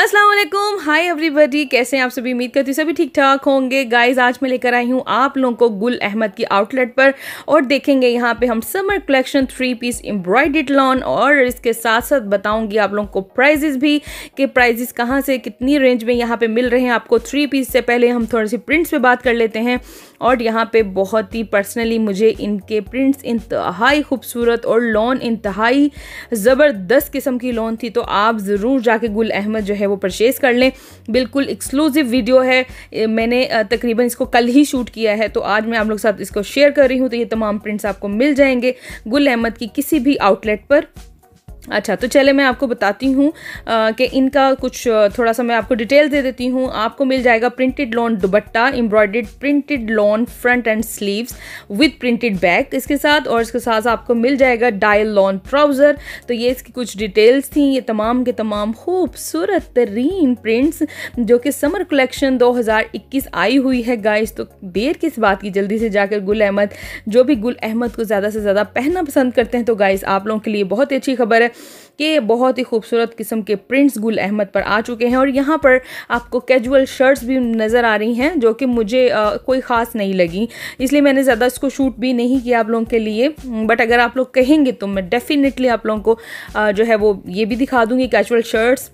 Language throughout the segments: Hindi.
असलम हाई एवरीबडी कैसे हैं आप सभी उम्मीद करती हूँ सभी ठीक ठाक होंगे गाइस आज मैं लेकर आई हूँ आप लोगों को गुल अहमद की आउटलेट पर और देखेंगे यहाँ पे हम summer collection three piece embroidered lawn और इसके साथ साथ बताऊँगी आप लोगों को प्राइजेस भी कि प्राइजेस कहाँ से कितनी रेंज में यहाँ पे मिल रहे हैं आपको थ्री पीस से पहले हम थोड़ी सी प्रिंट्स पर बात कर लेते हैं और यहाँ पे बहुत ही पर्सनली मुझे इनके प्रिंट्स इंतहाई खूबसूरत और लॉन इंतहाई ज़बरदस्त किस्म की लॉन थी तो आप ज़रूर जाके गुल अहमद जो है है वो परचेज़ कर लें बिल्कुल एक्सक्लूसिव वीडियो है मैंने तकरीबन इसको कल ही शूट किया है तो आज मैं आप लोग साथ इसको शेयर कर रही हूँ तो ये तमाम प्रिंट्स आपको मिल जाएंगे गुल अहमद की किसी भी आउटलेट पर अच्छा तो चले मैं आपको बताती हूँ कि इनका कुछ थोड़ा सा मैं आपको डिटेल दे देती हूँ आपको मिल जाएगा printed lawn dupatta embroidered printed lawn front and sleeves with printed back इसके साथ और इसके साथ आपको मिल जाएगा डायल लॉन ट्राउज़र तो ये इसकी कुछ डिटेल्स थी ये तमाम के तमाम खूबसूरत तरीन प्रिंट्स जो कि समर कलेक्शन दो आई हुई है गाइस तो देर किस बात की जल्दी से जाकर गुल अहमद जो भी गुल अहमद को ज़्यादा से ज़्यादा पहनना पसंद करते हैं तो गाइस आप लोगों के लिए बहुत ही अच्छी खबर है कि बहुत ही खूबसूरत किस्म के प्रिंट्स गुल अहमद पर आ चुके हैं और यहाँ पर आपको कैजुअल शर्ट्स भी नज़र आ रही हैं जो कि मुझे आ, कोई ख़ास नहीं लगी इसलिए मैंने ज़्यादा इसको शूट भी नहीं किया आप लोगों के लिए बट अगर आप लोग कहेंगे तो मैं डेफ़िनेटली आप लोगों को आ, जो है वो ये भी दिखा दूँगी कैजुअल शर्ट्स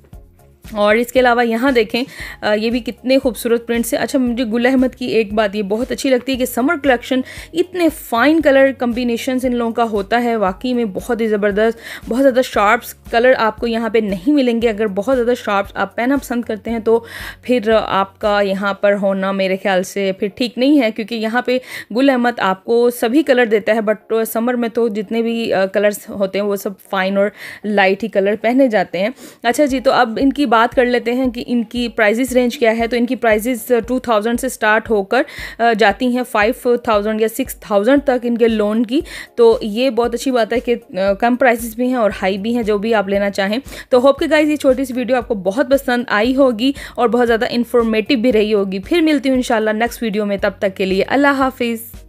और इसके अलावा यहाँ देखें आ, ये भी कितने खूबसूरत प्रिंट्स हैं अच्छा मुझे गुल अहमद की एक बात ये बहुत अच्छी लगती है कि समर कलेक्शन इतने फ़ाइन कलर कम्बिनेशन इन लोगों का होता है वाकई में बहुत ही ज़बरदस्त बहुत ज़्यादा शार्प्स कलर आपको यहाँ पे नहीं मिलेंगे अगर बहुत ज़्यादा शार्प्स आप पहनना पसंद करते हैं तो फिर आपका यहाँ पर होना मेरे ख्याल से फिर ठीक नहीं है क्योंकि यहाँ पर गुल अहमद आपको सभी कलर देता है बट समर में तो जितने भी कलर्स होते हैं वो सब फ़ाइन और लाइट ही कलर पहने जाते हैं अच्छा जी तो अब इनकी बात बात कर लेते हैं कि इनकी प्राइजेस रेंज क्या है तो इनकी प्राइजेस 2000 uh, से स्टार्ट होकर uh, जाती हैं 5000 या 6000 तक इनके लोन की तो ये बहुत अच्छी बात है कि uh, कम प्राइसेस भी हैं और हाई भी हैं जो भी आप लेना चाहें तो होप के गाइज ये छोटी सी वीडियो आपको बहुत पसंद आई होगी और बहुत ज़्यादा इन्फॉर्मेटिव भी रही होगी फिर मिलती हूँ इन नेक्स्ट वीडियो में तब तक के लिए अल्लाह हाफिज़